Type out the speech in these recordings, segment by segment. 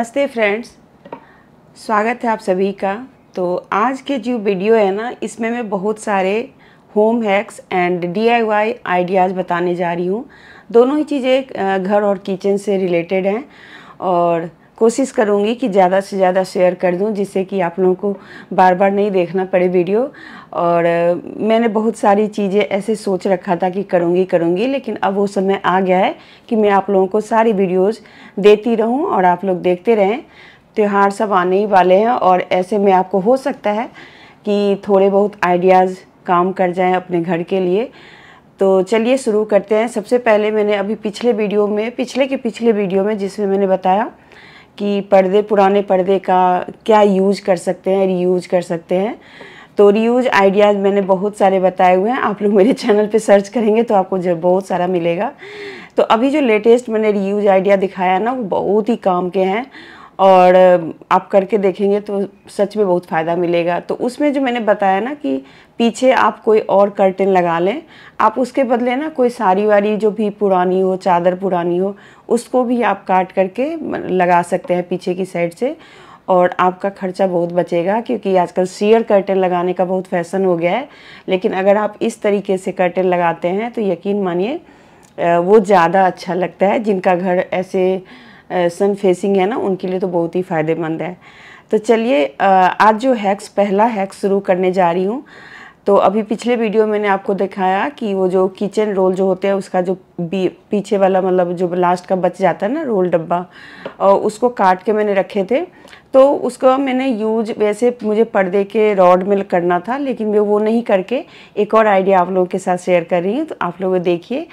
नमस्ते फ्रेंड्स स्वागत है आप सभी का तो आज के जो वीडियो है ना इसमें मैं बहुत सारे home hacks and DIY ideas बताने जा रही हूँ दोनों ही चीज़ें घर और किचन से रिलेटेड हैं और कोशिश करूँगी कि ज़्यादा से ज़्यादा शेयर कर दूँ जिससे कि आप लोगों को बार बार नहीं देखना पड़े वीडियो और मैंने बहुत सारी चीज़ें ऐसे सोच रखा था कि करूँगी करूँगी लेकिन अब वो समय आ गया है कि मैं आप लोगों को सारी वीडियोज़ देती रहूँ और आप लोग देखते रहें त्यौहार सब आने ही वाले हैं और ऐसे में आपको हो सकता है कि थोड़े बहुत आइडियाज़ काम कर जाएँ अपने घर के लिए तो चलिए शुरू करते हैं सबसे पहले मैंने अभी पिछले वीडियो में पिछले के पिछले वीडियो में जिसमें मैंने बताया कि पर्दे पुराने पर्दे का क्या यूज कर सकते हैं रीयूज कर सकते हैं तो रीयूज आइडियाज़ मैंने बहुत सारे बताए हुए हैं आप लोग मेरे चैनल पे सर्च करेंगे तो आपको जब बहुत सारा मिलेगा तो अभी जो लेटेस्ट मैंने रीयूज आइडिया दिखाया ना वो बहुत ही काम के हैं और आप करके देखेंगे तो सच में बहुत फ़ायदा मिलेगा तो उसमें जो मैंने बताया ना कि पीछे आप कोई और कर्टन लगा लें आप उसके बदले ना कोई साड़ी वाड़ी जो भी पुरानी हो चादर पुरानी हो उसको भी आप काट करके लगा सकते हैं पीछे की साइड से और आपका खर्चा बहुत बचेगा क्योंकि आजकल सीयर कर्टन लगाने का बहुत फैशन हो गया है लेकिन अगर आप इस तरीके से कर्टन लगाते हैं तो यकीन मानिए वो ज़्यादा अच्छा लगता है जिनका घर ऐसे सन फेसिंग है ना उनके लिए तो बहुत ही फ़ायदेमंद है तो चलिए आज जो हैक्स पहला हैक्स शुरू करने जा रही हूँ तो अभी पिछले वीडियो मैंने आपको दिखाया कि वो जो किचन रोल जो होते हैं उसका जो पीछे वाला मतलब जो लास्ट का बच जाता है ना रोल डब्बा और उसको काट के मैंने रखे थे तो उसका मैंने यूज वैसे मुझे पर्दे के रॉड में करना था लेकिन मैं वो नहीं करके एक और आइडिया आप लोगों के साथ शेयर कर रही हूँ तो आप लोग देखिए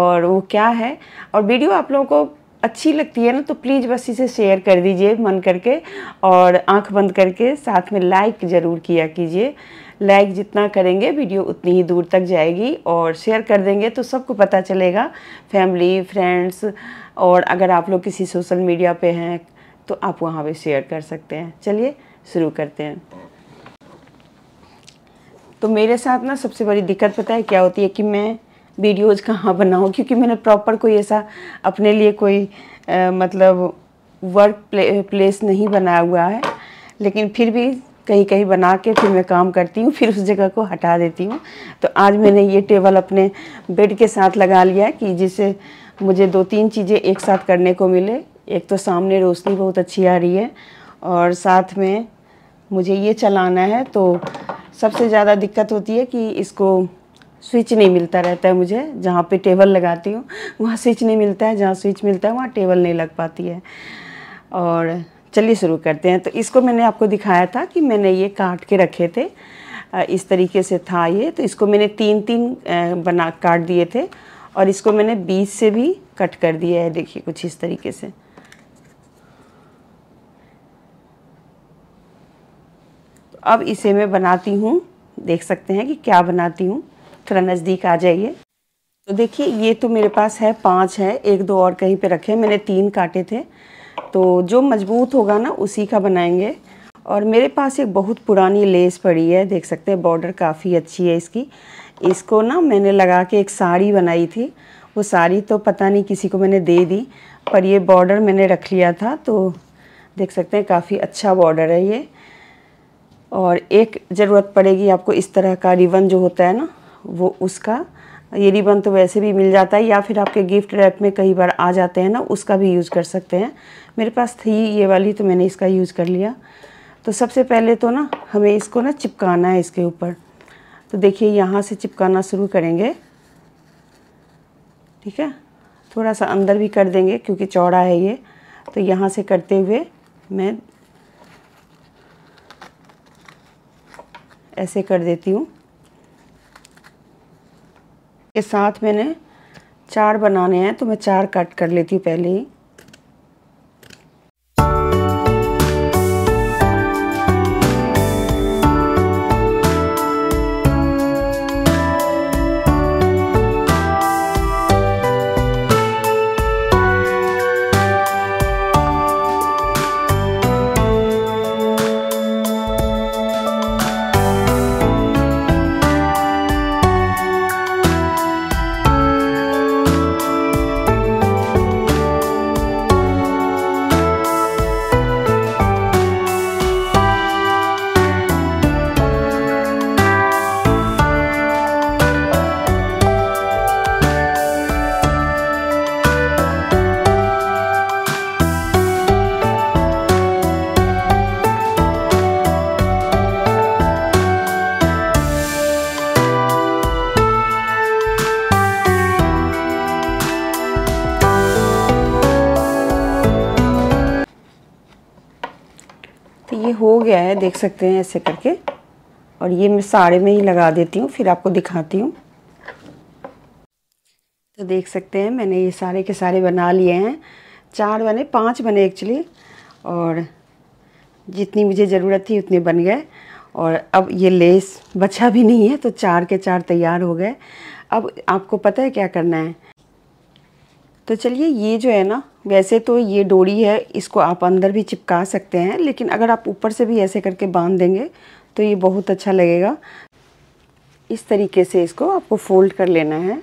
और वो क्या है और वीडियो आप लोगों को अच्छी लगती है ना तो प्लीज़ बस इसे शेयर कर दीजिए मन करके और आंख बंद करके साथ में लाइक ज़रूर किया कीजिए लाइक जितना करेंगे वीडियो उतनी ही दूर तक जाएगी और शेयर कर देंगे तो सबको पता चलेगा फैमिली फ्रेंड्स और अगर आप लोग किसी सोशल मीडिया पे हैं तो आप वहाँ पे शेयर कर सकते हैं चलिए शुरू करते हैं तो मेरे साथ ना सबसे बड़ी दिक्कत पता है क्या होती है कि मैं वीडियोज़ कहाँ बनाऊँ क्योंकि मैंने प्रॉपर कोई ऐसा अपने लिए कोई आ, मतलब वर्क प्ले, प्लेस नहीं बनाया हुआ है लेकिन फिर भी कहीं कहीं बना के फिर मैं काम करती हूँ फिर उस जगह को हटा देती हूँ तो आज मैंने ये टेबल अपने बेड के साथ लगा लिया है कि जिससे मुझे दो तीन चीज़ें एक साथ करने को मिले एक तो सामने रोशनी बहुत अच्छी आ रही है और साथ में मुझे ये चलाना है तो सबसे ज़्यादा दिक्कत होती है कि इसको स्विच नहीं मिलता रहता है मुझे जहाँ पे टेबल लगाती हूँ वहाँ स्विच नहीं मिलता है जहाँ स्विच मिलता है वहाँ टेबल नहीं लग पाती है और चलिए शुरू करते हैं तो इसको मैंने आपको दिखाया था कि मैंने ये काट के रखे थे इस तरीके से था ये तो इसको मैंने तीन तीन बना काट दिए थे और इसको मैंने बीच से भी कट कर दिया है देखिए कुछ इस तरीके से तो अब इसे मैं बनाती हूँ देख सकते हैं कि क्या बनाती हूँ थोड़ा नज़दीक आ जाइए तो देखिए ये तो मेरे पास है पाँच है एक दो और कहीं पे रखे हैं मैंने तीन काटे थे तो जो मजबूत होगा ना उसी का बनाएंगे और मेरे पास एक बहुत पुरानी लेस पड़ी है देख सकते हैं बॉर्डर काफ़ी अच्छी है इसकी इसको ना मैंने लगा के एक साड़ी बनाई थी वो साड़ी तो पता नहीं किसी को मैंने दे दी पर ये बॉर्डर मैंने रख लिया था तो देख सकते हैं काफ़ी अच्छा बॉर्डर है ये और एक ज़रूरत पड़ेगी आपको इस तरह का रिवन जो होता है ना वो उसका ये रिबन तो वैसे भी मिल जाता है या फिर आपके गिफ्ट रैप में कई बार आ जाते हैं ना उसका भी यूज़ कर सकते हैं मेरे पास थी ये वाली तो मैंने इसका यूज़ कर लिया तो सबसे पहले तो ना हमें इसको ना चिपकाना है इसके ऊपर तो देखिए यहाँ से चिपकाना शुरू करेंगे ठीक है थोड़ा सा अंदर भी कर देंगे क्योंकि चौड़ा है ये तो यहाँ से करते हुए मैं ऐसे कर देती हूँ के साथ मैंने चार बनाने हैं तो मैं चार कट कर लेती हूँ पहले ही सकते हैं ऐसे करके और ये मैं साड़े में ही लगा देती हूँ फिर आपको दिखाती हूँ तो देख सकते हैं मैंने ये सारे के सारे बना लिए हैं चार बने पांच बने एक्चुअली और जितनी मुझे ज़रूरत थी उतने बन गए और अब ये लेस बचा भी नहीं है तो चार के चार तैयार हो गए अब आपको पता है क्या करना है तो चलिए ये जो है ना वैसे तो ये डोरी है इसको आप अंदर भी चिपका सकते हैं लेकिन अगर आप ऊपर से भी ऐसे करके बांध देंगे तो ये बहुत अच्छा लगेगा इस तरीके से इसको आपको फोल्ड कर लेना है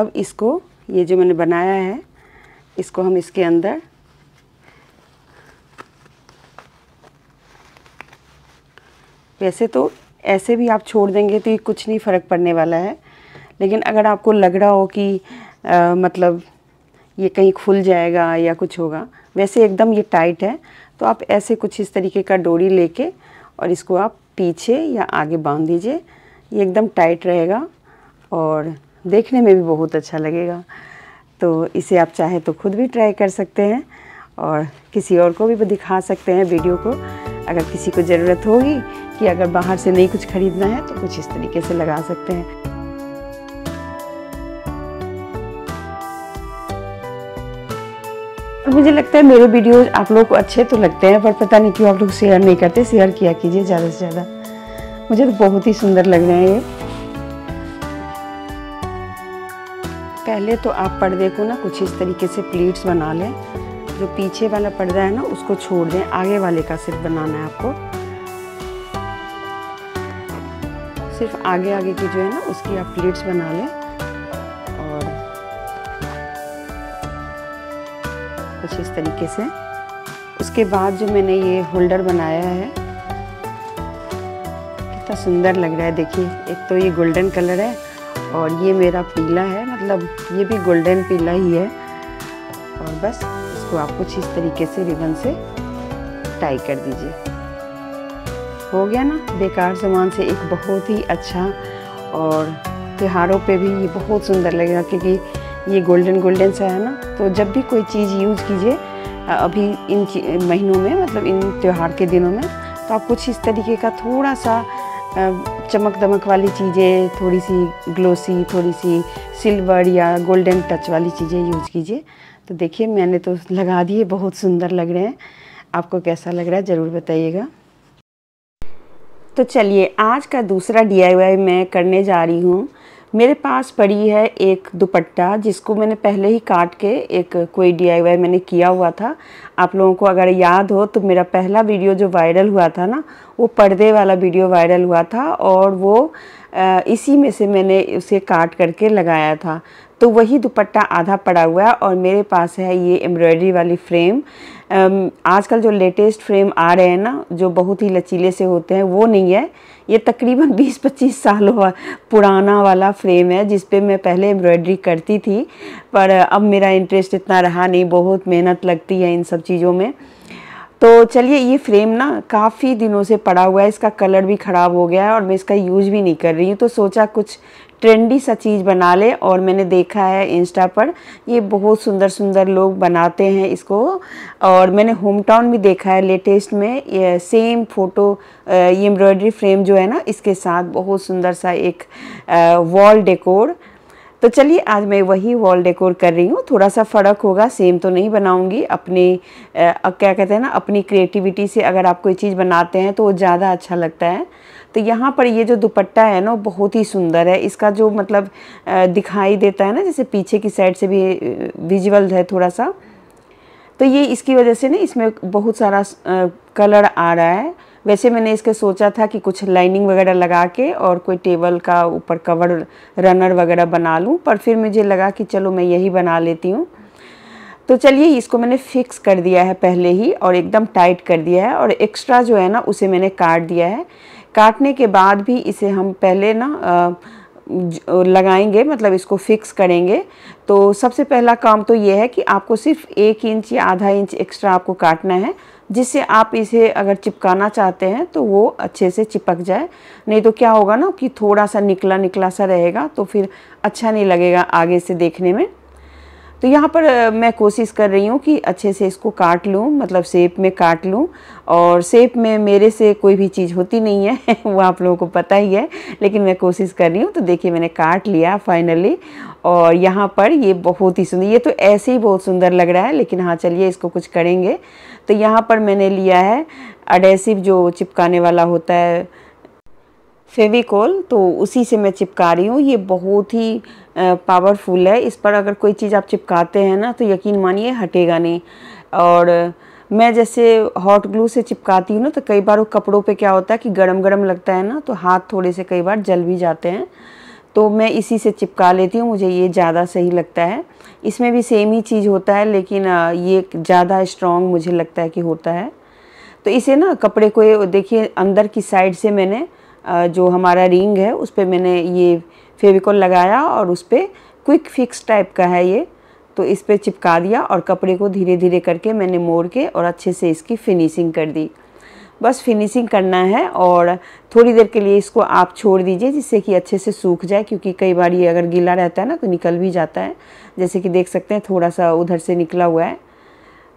अब इसको ये जो मैंने बनाया है इसको हम इसके अंदर वैसे तो ऐसे भी आप छोड़ देंगे तो ये कुछ नहीं फ़र्क पड़ने वाला है लेकिन अगर आपको लग रहा हो कि आ, मतलब ये कहीं खुल जाएगा या कुछ होगा वैसे एकदम ये टाइट है तो आप ऐसे कुछ इस तरीके का डोरी लेके और इसको आप पीछे या आगे बांध दीजिए ये एकदम टाइट रहेगा और देखने में भी बहुत अच्छा लगेगा तो इसे आप चाहे तो खुद भी ट्राई कर सकते हैं और किसी और को भी दिखा सकते हैं वीडियो को अगर किसी को ज़रूरत होगी कि अगर बाहर से नहीं कुछ ख़रीदना है तो कुछ इस तरीके से लगा सकते हैं और मुझे लगता है मेरे वीडियोस आप लोग को अच्छे तो लगते हैं पर पता नहीं क्यों आप लोग शेयर नहीं करते शेयर किया कीजिए ज़्यादा से ज़्यादा मुझे तो बहुत ही सुंदर लग रहे हैं ये पहले तो आप पर्दे को ना कुछ इस तरीके से प्लीट्स बना लें जो पीछे वाला पर्दा है ना उसको छोड़ दें आगे वाले का सिर्फ बनाना है आपको सिर्फ आगे आगे की जो है ना उसकी आप प्लेट्स बना लें कुछ इस तरीके से उसके बाद जो मैंने ये होल्डर बनाया है कितना सुंदर लग रहा है देखिए एक तो ये गोल्डन कलर है और ये मेरा पीला है मतलब ये भी गोल्डन पीला ही है और बस इसको आप कुछ इस तरीके से रिबन से टाई कर दीजिए हो गया ना बेकार सामान से एक बहुत ही अच्छा और त्योहारों पे भी ये बहुत सुंदर लगेगा क्योंकि ये गोल्डन गोल्डन सा है ना तो जब भी कोई चीज़ यूज़ कीजिए अभी इन महीनों में मतलब इन त्यौहार के दिनों में तो आप कुछ इस तरीके का थोड़ा सा चमक दमक वाली चीज़ें थोड़ी सी ग्लोसी थोड़ी सी सिल्वर या गोल्डन टच वाली चीज़ें यूज कीजिए तो देखिए मैंने तो लगा दिए बहुत सुंदर लग रहे हैं आपको कैसा लग रहा है ज़रूर बताइएगा तो चलिए आज का दूसरा डी मैं करने जा रही हूँ मेरे पास पड़ी है एक दुपट्टा जिसको मैंने पहले ही काट के एक कोई डीआईवाई मैंने किया हुआ था आप लोगों को अगर याद हो तो मेरा पहला वीडियो जो वायरल हुआ था ना वो पर्दे वाला वीडियो वायरल हुआ था और वो इसी में से मैंने उसे काट करके लगाया था तो वही दुपट्टा आधा पड़ा हुआ है और मेरे पास है ये एम्ब्रॉयडरी वाली फ्रेम आजकल जो लेटेस्ट फ्रेम आ रहे हैं ना जो बहुत ही लचीले से होते हैं वो नहीं है ये तकरीबन 20-25 साल हुआ पुराना वाला फ्रेम है जिस पे मैं पहले एम्ब्रॉयडरी करती थी पर अब मेरा इंटरेस्ट इतना रहा नहीं बहुत मेहनत लगती है इन सब चीज़ों में तो चलिए ये फ्रेम ना काफ़ी दिनों से पड़ा हुआ है इसका कलर भी ख़राब हो गया है और मैं इसका यूज़ भी नहीं कर रही हूँ तो सोचा कुछ ट्रेंडी सा चीज़ बना ले और मैंने देखा है इंस्टा पर ये बहुत सुंदर सुंदर लोग बनाते हैं इसको और मैंने होम टाउन भी देखा है लेटेस्ट में ये सेम फ़ोटो ये एम्ब्रॉयडरी फ्रेम जो है ना इसके साथ बहुत सुंदर सा एक वॉल डेकोर तो चलिए आज मैं वही वॉल डेकोर कर रही हूँ थोड़ा सा फ़र्क होगा सेम तो नहीं बनाऊँगी अपने आ, क्या कहते हैं ना अपनी क्रिएटिविटी से अगर आप कोई चीज़ बनाते हैं तो वो ज़्यादा अच्छा लगता है तो यहाँ पर ये जो दुपट्टा है ना बहुत ही सुंदर है इसका जो मतलब दिखाई देता है ना जैसे पीछे की साइड से भी विजुअल है थोड़ा सा तो ये इसकी वजह से ना इसमें बहुत सारा कलर आ रहा है वैसे मैंने इसके सोचा था कि कुछ लाइनिंग वगैरह लगा के और कोई टेबल का ऊपर कवर रनर वगैरह बना लूँ पर फिर मुझे लगा कि चलो मैं यही बना लेती हूँ तो चलिए इसको मैंने फिक्स कर दिया है पहले ही और एकदम टाइट कर दिया है और एक्स्ट्रा जो है ना उसे मैंने काट दिया है काटने के बाद भी इसे हम पहले ना लगाएंगे मतलब इसको फिक्स करेंगे तो सबसे पहला काम तो ये है कि आपको सिर्फ एक इंच या आधा इंच एक्स्ट्रा आपको काटना है जिससे आप इसे अगर चिपकाना चाहते हैं तो वो अच्छे से चिपक जाए नहीं तो क्या होगा ना कि थोड़ा सा निकला निकला सा रहेगा तो फिर अच्छा नहीं लगेगा आगे से देखने में तो यहाँ पर मैं कोशिश कर रही हूँ कि अच्छे से इसको काट लूँ मतलब सेप में काट लूँ और सेप में मेरे से कोई भी चीज़ होती नहीं है वो आप लोगों को पता ही है लेकिन मैं कोशिश कर रही हूँ तो देखिए मैंने काट लिया फाइनली और यहाँ पर ये बहुत ही सुंदर ये तो ऐसे ही बहुत सुंदर लग रहा है लेकिन हाँ चलिए इसको कुछ करेंगे तो यहाँ पर मैंने लिया है अडेसिव जो चिपकाने वाला होता है फेविकॉल तो उसी से मैं चिपका रही हूँ ये बहुत ही पावरफुल है इस पर अगर कोई चीज़ आप चिपकाते हैं ना तो यकीन मानिए हटेगा नहीं और मैं जैसे हॉट ग्लू से चिपकाती हूँ ना तो कई बार वो कपड़ों पे क्या होता है कि गरम गरम लगता है ना तो हाथ थोड़े से कई बार जल भी जाते हैं तो मैं इसी से चिपका लेती हूँ मुझे ये ज़्यादा सही लगता है इसमें भी सेम ही चीज़ होता है लेकिन ये ज़्यादा स्ट्रॉन्ग मुझे लगता है कि होता है तो इसे ना कपड़े को देखिए अंदर की साइड से मैंने जो हमारा रिंग है उस पर मैंने ये फेविकॉल लगाया और उस पर क्विक फिक्स टाइप का है ये तो इस पर चिपका दिया और कपड़े को धीरे धीरे करके मैंने मोड़ के और अच्छे से इसकी फिनिशिंग कर दी बस फिनिशिंग करना है और थोड़ी देर के लिए इसको आप छोड़ दीजिए जिससे कि अच्छे से सूख जाए क्योंकि कई बार ये अगर गीला रहता है ना तो निकल भी जाता है जैसे कि देख सकते हैं थोड़ा सा उधर से निकला हुआ है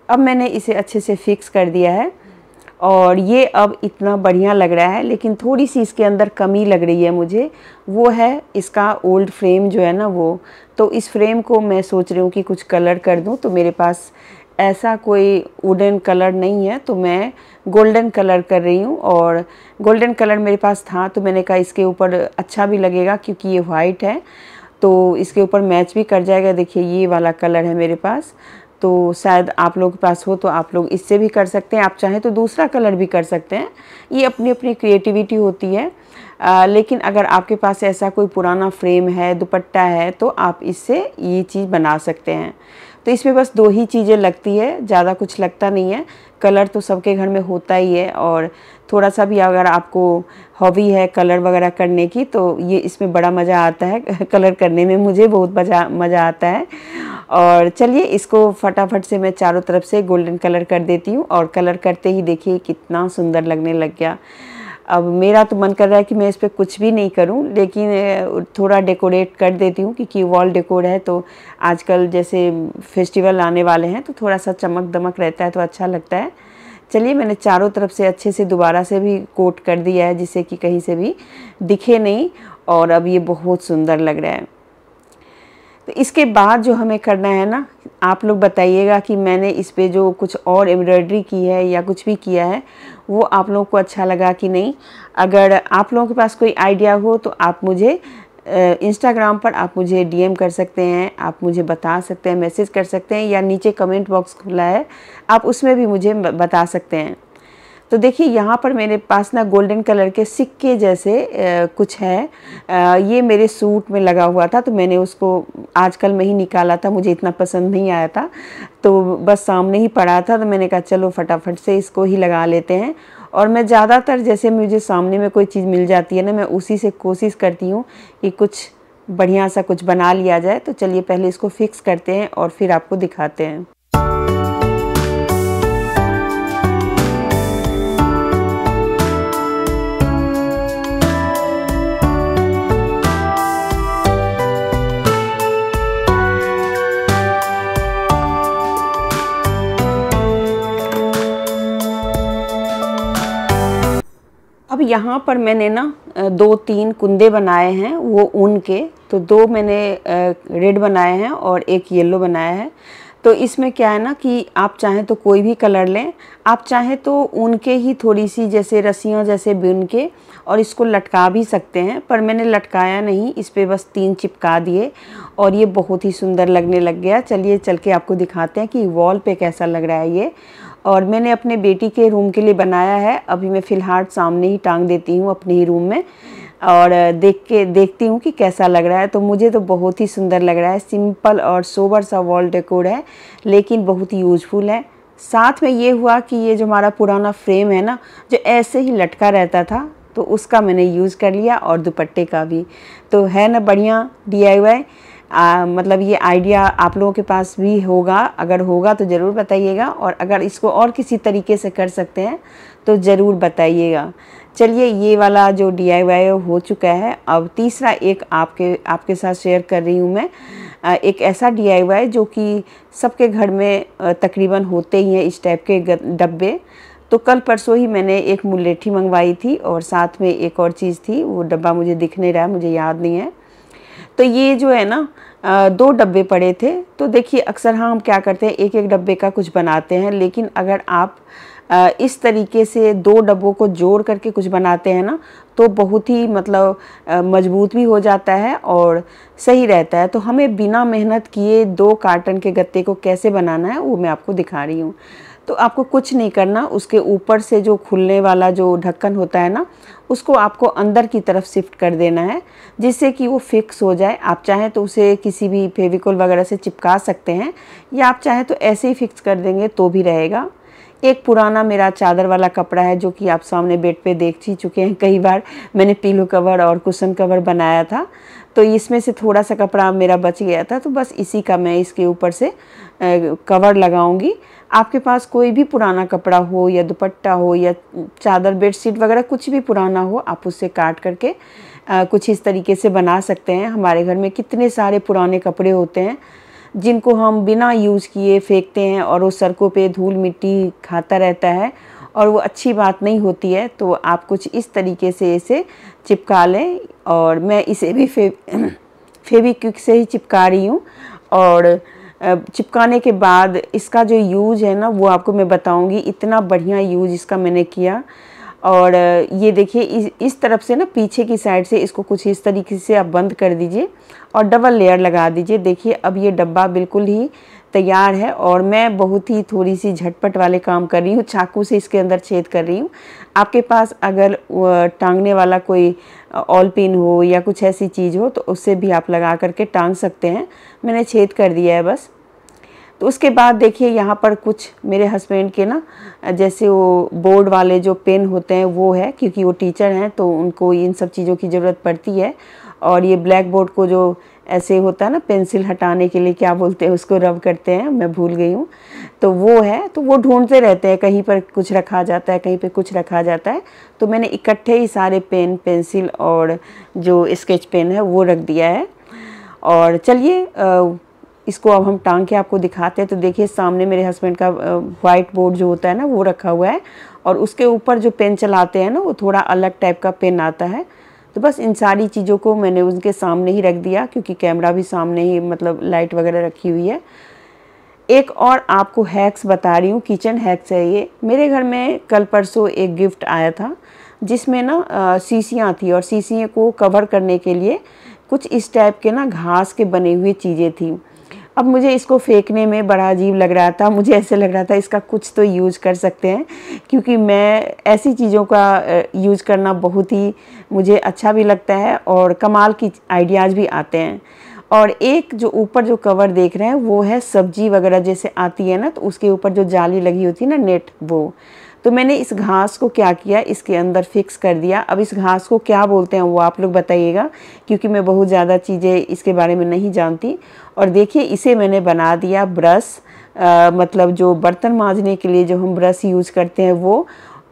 अब मैंने इसे अच्छे से फिक्स कर दिया है और ये अब इतना बढ़िया लग रहा है लेकिन थोड़ी सी इसके अंदर कमी लग रही है मुझे वो है इसका ओल्ड फ्रेम जो है ना वो तो इस फ्रेम को मैं सोच रही हूँ कि कुछ कलर कर दूँ तो मेरे पास ऐसा कोई वुडन कलर नहीं है तो मैं गोल्डन कलर कर रही हूँ और गोल्डन कलर मेरे पास था तो मैंने कहा इसके ऊपर अच्छा भी लगेगा क्योंकि ये वाइट है तो इसके ऊपर मैच भी कर जाएगा देखिए ये वाला कलर है मेरे पास तो शायद आप लोग के पास हो तो आप लोग इससे भी कर सकते हैं आप चाहें तो दूसरा कलर भी कर सकते हैं ये अपनी अपनी क्रिएटिविटी होती है आ, लेकिन अगर आपके पास ऐसा कोई पुराना फ्रेम है दुपट्टा है तो आप इससे ये चीज़ बना सकते हैं तो इसमें बस दो ही चीज़ें लगती है ज़्यादा कुछ लगता नहीं है कलर तो सबके घर में होता ही है और थोड़ा सा भी अगर आपको हॉबी है कलर वगैरह करने की तो ये इसमें बड़ा मज़ा आता है कलर करने में मुझे बहुत मज़ा मज़ा आता है और चलिए इसको फटाफट से मैं चारों तरफ से गोल्डन कलर कर देती हूँ और कलर करते ही देखिए कितना सुंदर लगने लग गया अब मेरा तो मन कर रहा है कि मैं इस पर कुछ भी नहीं करूं लेकिन थोड़ा डेकोरेट कर देती हूं क्योंकि वॉल डेकोर है तो आजकल जैसे फेस्टिवल आने वाले हैं तो थोड़ा सा चमक दमक रहता है तो अच्छा लगता है चलिए मैंने चारों तरफ से अच्छे से दोबारा से भी कोट कर दिया है जिससे कि कहीं से भी दिखे नहीं और अब ये बहुत सुंदर लग रहा है तो इसके बाद जो हमें करना है ना आप लोग बताइएगा कि मैंने इस पर जो कुछ और एम्ब्रॉयडरी की है या कुछ भी किया है वो आप लोगों को अच्छा लगा कि नहीं अगर आप लोगों के पास कोई आइडिया हो तो आप मुझे इंस्टाग्राम पर आप मुझे डीएम कर सकते हैं आप मुझे बता सकते हैं मैसेज कर सकते हैं या नीचे कमेंट बॉक्स खुला है आप उसमें भी मुझे बता सकते हैं तो देखिए यहाँ पर मेरे पास ना गोल्डन कलर के सिक्के जैसे आ, कुछ हैं ये मेरे सूट में लगा हुआ था तो मैंने उसको आजकल में ही निकाला था मुझे इतना पसंद नहीं आया था तो बस सामने ही पड़ा था तो मैंने कहा चलो फटाफट से इसको ही लगा लेते हैं और मैं ज़्यादातर जैसे मुझे सामने में कोई चीज़ मिल जाती है ना मैं उसी से कोशिश करती हूँ कि कुछ बढ़िया सा कुछ बना लिया जाए तो चलिए पहले इसको फिक्स करते हैं और फिर आपको दिखाते हैं यहाँ पर मैंने ना दो तीन कुंदे बनाए हैं वो ऊन के तो दो मैंने रेड बनाए हैं और एक येलो बनाया है तो इसमें क्या है ना कि आप चाहें तो कोई भी कलर लें आप चाहें तो ऊन के ही थोड़ी सी जैसे रस्सियों जैसे बुन के और इसको लटका भी सकते हैं पर मैंने लटकाया नहीं इस पर बस तीन चिपका दिए और ये बहुत ही सुंदर लगने लग गया चलिए चल के आपको दिखाते हैं कि वॉल पे कैसा लग रहा है ये और मैंने अपने बेटी के रूम के लिए बनाया है अभी मैं फ़िलहाल सामने ही टांग देती हूँ अपने ही रूम में और देख के देखती हूँ कि कैसा लग रहा है तो मुझे तो बहुत ही सुंदर लग रहा है सिंपल और सोबर सा वॉल डेकोर है लेकिन बहुत ही यूजफुल है साथ में ये हुआ कि ये जो हमारा पुराना फ्रेम है ना जो ऐसे ही लटका रहता था तो उसका मैंने यूज़ कर लिया और दुपट्टे का भी तो है ना बढ़िया डी आ, मतलब ये आइडिया आप लोगों के पास भी होगा अगर होगा तो ज़रूर बताइएगा और अगर इसको और किसी तरीके से कर सकते हैं तो ज़रूर बताइएगा चलिए ये वाला जो डी हो चुका है अब तीसरा एक आपके आपके साथ शेयर कर रही हूँ मैं एक ऐसा डी जो कि सबके घर में तकरीबन होते ही हैं इस टाइप के डब्बे तो कल परसों ही मैंने एक मुलेठी मंगवाई थी और साथ में एक और चीज़ थी वो डब्बा मुझे दिख नहीं रहा मुझे याद नहीं है तो ये जो है ना दो डब्बे पड़े थे तो देखिए अक्सर हाँ हम क्या करते हैं एक एक डब्बे का कुछ बनाते हैं लेकिन अगर आप इस तरीके से दो डब्बों को जोड़ करके कुछ बनाते हैं ना तो बहुत ही मतलब मजबूत भी हो जाता है और सही रहता है तो हमें बिना मेहनत किए दो कार्टन के गत्ते को कैसे बनाना है वो मैं आपको दिखा रही हूँ तो आपको कुछ नहीं करना उसके ऊपर से जो खुलने वाला जो ढक्कन होता है ना उसको आपको अंदर की तरफ शिफ्ट कर देना है जिससे कि वो फिक्स हो जाए आप चाहें तो उसे किसी भी फेविकोल वगैरह से चिपका सकते हैं या आप चाहें तो ऐसे ही फिक्स कर देंगे तो भी रहेगा एक पुराना मेरा चादर वाला कपड़ा है जो कि आप सामने बेड पे देख ही चुके हैं कई बार मैंने पीलो कवर और कुशन कवर बनाया था तो इसमें से थोड़ा सा कपड़ा मेरा बच गया था तो बस इसी का मैं इसके ऊपर से कवर लगाऊंगी आपके पास कोई भी पुराना कपड़ा हो या दुपट्टा हो या चादर बेडशीट वगैरह कुछ भी पुराना हो आप उससे काट करके आ, कुछ इस तरीके से बना सकते हैं हमारे घर में कितने सारे पुराने कपड़े होते हैं जिनको हम बिना यूज़ किए फेंकते हैं और वो सड़कों पे धूल मिट्टी खाता रहता है और वो अच्छी बात नहीं होती है तो आप कुछ इस तरीके से इसे चिपका लें और मैं इसे भी फे फेविक्विक से ही चिपका रही हूँ और चिपकाने के बाद इसका जो यूज है ना वो आपको मैं बताऊंगी इतना बढ़िया यूज इसका मैंने किया और ये देखिए इस इस तरफ से ना पीछे की साइड से इसको कुछ इस तरीके से आप बंद कर दीजिए और डबल लेयर लगा दीजिए देखिए अब ये डब्बा बिल्कुल ही तैयार है और मैं बहुत ही थोड़ी सी झटपट वाले काम कर रही हूँ चाकू से इसके अंदर छेद कर रही हूँ आपके पास अगर टांगने वाला कोई ऑल पिन हो या कुछ ऐसी चीज़ हो तो उससे भी आप लगा करके टांग सकते हैं मैंने छेद कर दिया है बस तो उसके बाद देखिए यहाँ पर कुछ मेरे हस्बैंड के ना जैसे वो बोर्ड वाले जो पेन होते हैं वो है क्योंकि वो टीचर हैं तो उनको इन सब चीज़ों की ज़रूरत पड़ती है और ये ब्लैक बोर्ड को जो ऐसे होता है ना पेंसिल हटाने के लिए क्या बोलते हैं उसको रब करते हैं मैं भूल गई हूँ तो वो है तो वो ढूंढते रहते हैं कहीं पर कुछ रखा जाता है कहीं पर कुछ रखा जाता है तो मैंने इकट्ठे ही सारे पेन पेंसिल और जो स्केच पेन है वो रख दिया है और चलिए इसको अब हम टांग के आपको दिखाते हैं तो देखिए सामने मेरे हस्बैंड का वाइट बोर्ड जो होता है ना वो रखा हुआ है और उसके ऊपर जो पेन चलाते हैं ना वो थोड़ा अलग टाइप का पेन आता है तो बस इन सारी चीज़ों को मैंने उनके सामने ही रख दिया क्योंकि कैमरा भी सामने ही मतलब लाइट वगैरह रखी हुई है एक और आपको हैक्स बता रही हूँ किचन हैक्स है ये मेरे घर में कल परसों एक गिफ्ट आया था जिसमें ना शीशियाँ थी और सीसियाँ को कवर करने के लिए कुछ इस टाइप के ना घास के बने हुए चीज़ें थी अब मुझे इसको फेंकने में बड़ा अजीब लग रहा था मुझे ऐसे लग रहा था इसका कुछ तो यूज कर सकते हैं क्योंकि मैं ऐसी चीज़ों का यूज करना बहुत ही मुझे अच्छा भी लगता है और कमाल की आइडियाज़ भी आते हैं और एक जो ऊपर जो कवर देख रहे हैं वो है सब्जी वगैरह जैसे आती है ना तो उसके ऊपर जो जाली लगी होती है ना नेट वो तो मैंने इस घास को क्या किया इसके अंदर फिक्स कर दिया अब इस घास को क्या बोलते हैं वो आप लोग बताइएगा क्योंकि मैं बहुत ज़्यादा चीज़ें इसके बारे में नहीं जानती और देखिए इसे मैंने बना दिया ब्रश मतलब जो बर्तन माँजने के लिए जो हम ब्रश यूज़ करते हैं वो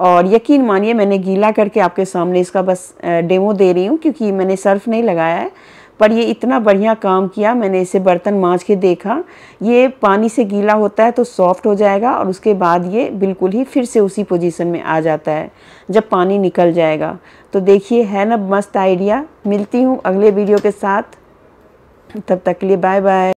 और यकीन मानिए मैंने गीला करके आपके सामने इसका बस डेमो दे रही हूँ क्योंकि मैंने सर्फ नहीं लगाया है पर ये इतना बढ़िया काम किया मैंने इसे बर्तन माँज के देखा ये पानी से गीला होता है तो सॉफ्ट हो जाएगा और उसके बाद ये बिल्कुल ही फिर से उसी पोजीशन में आ जाता है जब पानी निकल जाएगा तो देखिए है ना मस्त आइडिया मिलती हूँ अगले वीडियो के साथ तब तक के लिए बाय बाय